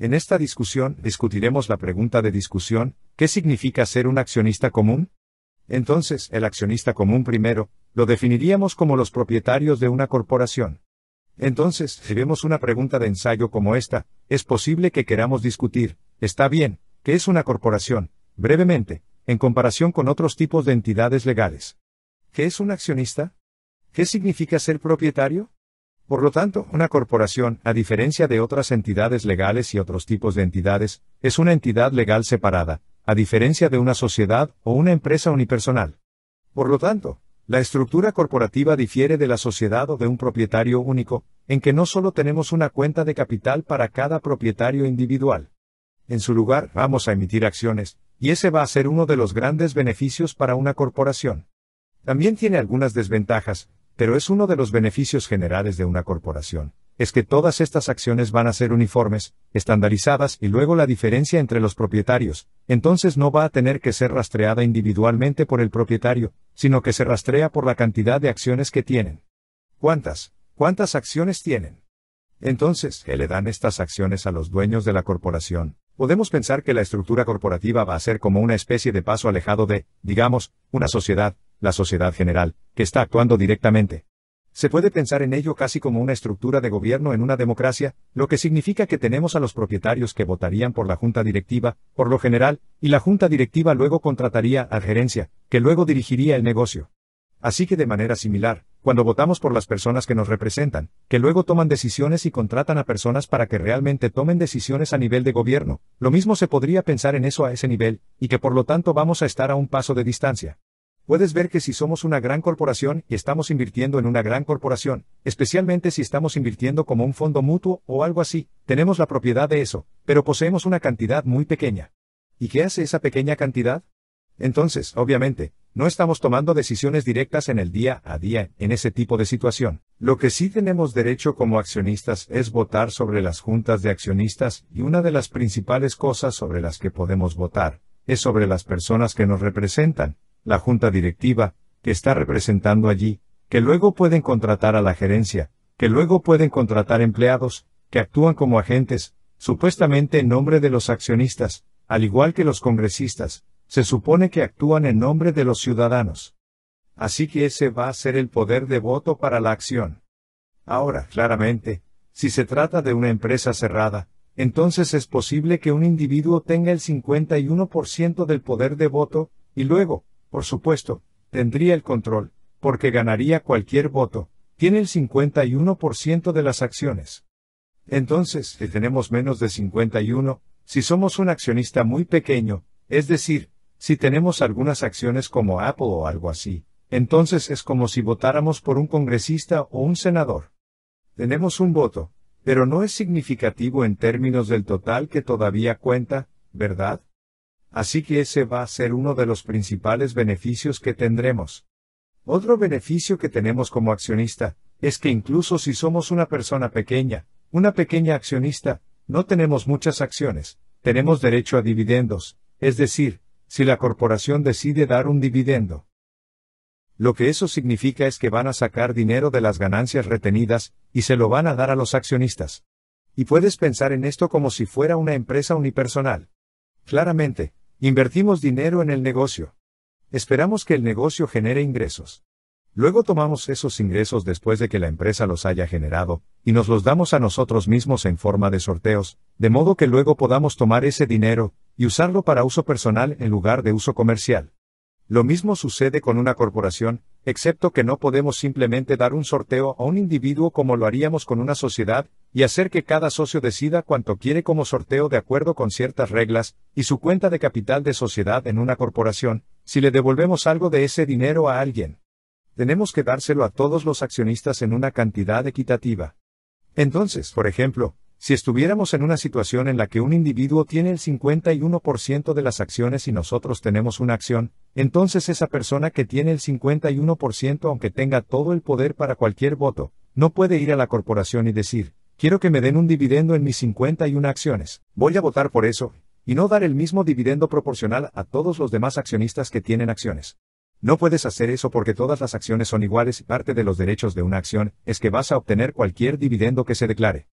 En esta discusión discutiremos la pregunta de discusión, ¿qué significa ser un accionista común? Entonces, el accionista común primero, lo definiríamos como los propietarios de una corporación. Entonces, si vemos una pregunta de ensayo como esta, es posible que queramos discutir, está bien, ¿qué es una corporación? Brevemente, en comparación con otros tipos de entidades legales. ¿Qué es un accionista? ¿Qué significa ser propietario? Por lo tanto, una corporación, a diferencia de otras entidades legales y otros tipos de entidades, es una entidad legal separada, a diferencia de una sociedad o una empresa unipersonal. Por lo tanto, la estructura corporativa difiere de la sociedad o de un propietario único, en que no solo tenemos una cuenta de capital para cada propietario individual. En su lugar, vamos a emitir acciones, y ese va a ser uno de los grandes beneficios para una corporación. También tiene algunas desventajas, pero es uno de los beneficios generales de una corporación, es que todas estas acciones van a ser uniformes, estandarizadas y luego la diferencia entre los propietarios, entonces no va a tener que ser rastreada individualmente por el propietario, sino que se rastrea por la cantidad de acciones que tienen. ¿Cuántas? ¿Cuántas acciones tienen? Entonces, ¿qué le dan estas acciones a los dueños de la corporación? Podemos pensar que la estructura corporativa va a ser como una especie de paso alejado de, digamos, una sociedad, la sociedad general, que está actuando directamente. Se puede pensar en ello casi como una estructura de gobierno en una democracia, lo que significa que tenemos a los propietarios que votarían por la junta directiva, por lo general, y la junta directiva luego contrataría a gerencia, que luego dirigiría el negocio. Así que de manera similar, cuando votamos por las personas que nos representan, que luego toman decisiones y contratan a personas para que realmente tomen decisiones a nivel de gobierno, lo mismo se podría pensar en eso a ese nivel, y que por lo tanto vamos a estar a un paso de distancia. Puedes ver que si somos una gran corporación y estamos invirtiendo en una gran corporación, especialmente si estamos invirtiendo como un fondo mutuo o algo así, tenemos la propiedad de eso, pero poseemos una cantidad muy pequeña. ¿Y qué hace esa pequeña cantidad? Entonces, obviamente, no estamos tomando decisiones directas en el día a día en ese tipo de situación. Lo que sí tenemos derecho como accionistas es votar sobre las juntas de accionistas y una de las principales cosas sobre las que podemos votar es sobre las personas que nos representan, la junta directiva, que está representando allí, que luego pueden contratar a la gerencia, que luego pueden contratar empleados, que actúan como agentes, supuestamente en nombre de los accionistas, al igual que los congresistas, se supone que actúan en nombre de los ciudadanos. Así que ese va a ser el poder de voto para la acción. Ahora, claramente, si se trata de una empresa cerrada, entonces es posible que un individuo tenga el 51% del poder de voto, y luego, por supuesto, tendría el control, porque ganaría cualquier voto, tiene el 51% de las acciones. Entonces, si tenemos menos de 51, si somos un accionista muy pequeño, es decir, si tenemos algunas acciones como Apple o algo así, entonces es como si votáramos por un congresista o un senador. Tenemos un voto, pero no es significativo en términos del total que todavía cuenta, ¿verdad? Así que ese va a ser uno de los principales beneficios que tendremos. Otro beneficio que tenemos como accionista, es que incluso si somos una persona pequeña, una pequeña accionista, no tenemos muchas acciones, tenemos derecho a dividendos, es decir, si la corporación decide dar un dividendo. Lo que eso significa es que van a sacar dinero de las ganancias retenidas, y se lo van a dar a los accionistas. Y puedes pensar en esto como si fuera una empresa unipersonal. Claramente, Invertimos dinero en el negocio. Esperamos que el negocio genere ingresos. Luego tomamos esos ingresos después de que la empresa los haya generado, y nos los damos a nosotros mismos en forma de sorteos, de modo que luego podamos tomar ese dinero, y usarlo para uso personal en lugar de uso comercial. Lo mismo sucede con una corporación, excepto que no podemos simplemente dar un sorteo a un individuo como lo haríamos con una sociedad, y hacer que cada socio decida cuánto quiere como sorteo de acuerdo con ciertas reglas, y su cuenta de capital de sociedad en una corporación, si le devolvemos algo de ese dinero a alguien. Tenemos que dárselo a todos los accionistas en una cantidad equitativa. Entonces, por ejemplo, si estuviéramos en una situación en la que un individuo tiene el 51% de las acciones y nosotros tenemos una acción, entonces esa persona que tiene el 51% aunque tenga todo el poder para cualquier voto, no puede ir a la corporación y decir, quiero que me den un dividendo en mis 51 acciones, voy a votar por eso, y no dar el mismo dividendo proporcional a todos los demás accionistas que tienen acciones. No puedes hacer eso porque todas las acciones son iguales y parte de los derechos de una acción es que vas a obtener cualquier dividendo que se declare.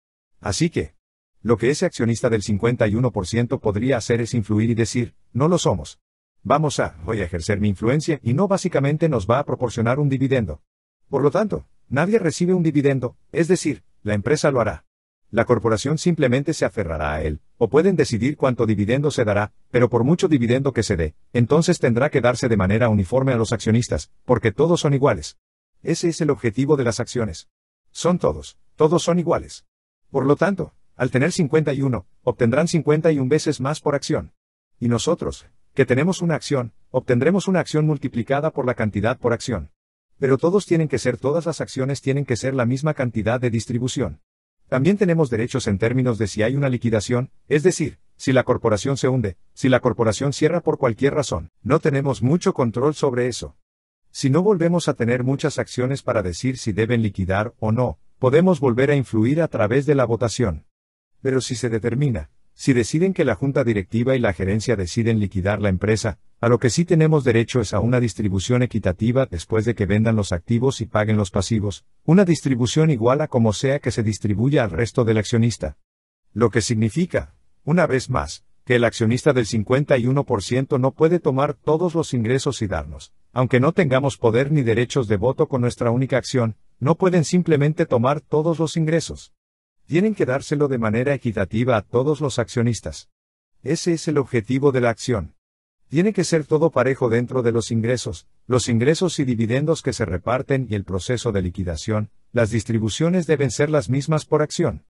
Así que, lo que ese accionista del 51% podría hacer es influir y decir, no lo somos. Vamos a, voy a ejercer mi influencia y no básicamente nos va a proporcionar un dividendo. Por lo tanto, nadie recibe un dividendo, es decir, la empresa lo hará. La corporación simplemente se aferrará a él, o pueden decidir cuánto dividendo se dará, pero por mucho dividendo que se dé, entonces tendrá que darse de manera uniforme a los accionistas, porque todos son iguales. Ese es el objetivo de las acciones. Son todos, todos son iguales. Por lo tanto, al tener 51, obtendrán 51 veces más por acción. Y nosotros, que tenemos una acción, obtendremos una acción multiplicada por la cantidad por acción. Pero todos tienen que ser todas las acciones tienen que ser la misma cantidad de distribución. También tenemos derechos en términos de si hay una liquidación, es decir, si la corporación se hunde, si la corporación cierra por cualquier razón, no tenemos mucho control sobre eso. Si no volvemos a tener muchas acciones para decir si deben liquidar o no, podemos volver a influir a través de la votación. Pero si se determina, si deciden que la junta directiva y la gerencia deciden liquidar la empresa, a lo que sí tenemos derecho es a una distribución equitativa después de que vendan los activos y paguen los pasivos, una distribución igual a como sea que se distribuya al resto del accionista. Lo que significa, una vez más, que el accionista del 51% no puede tomar todos los ingresos y darnos, aunque no tengamos poder ni derechos de voto con nuestra única acción, no pueden simplemente tomar todos los ingresos. Tienen que dárselo de manera equitativa a todos los accionistas. Ese es el objetivo de la acción. Tiene que ser todo parejo dentro de los ingresos, los ingresos y dividendos que se reparten y el proceso de liquidación, las distribuciones deben ser las mismas por acción.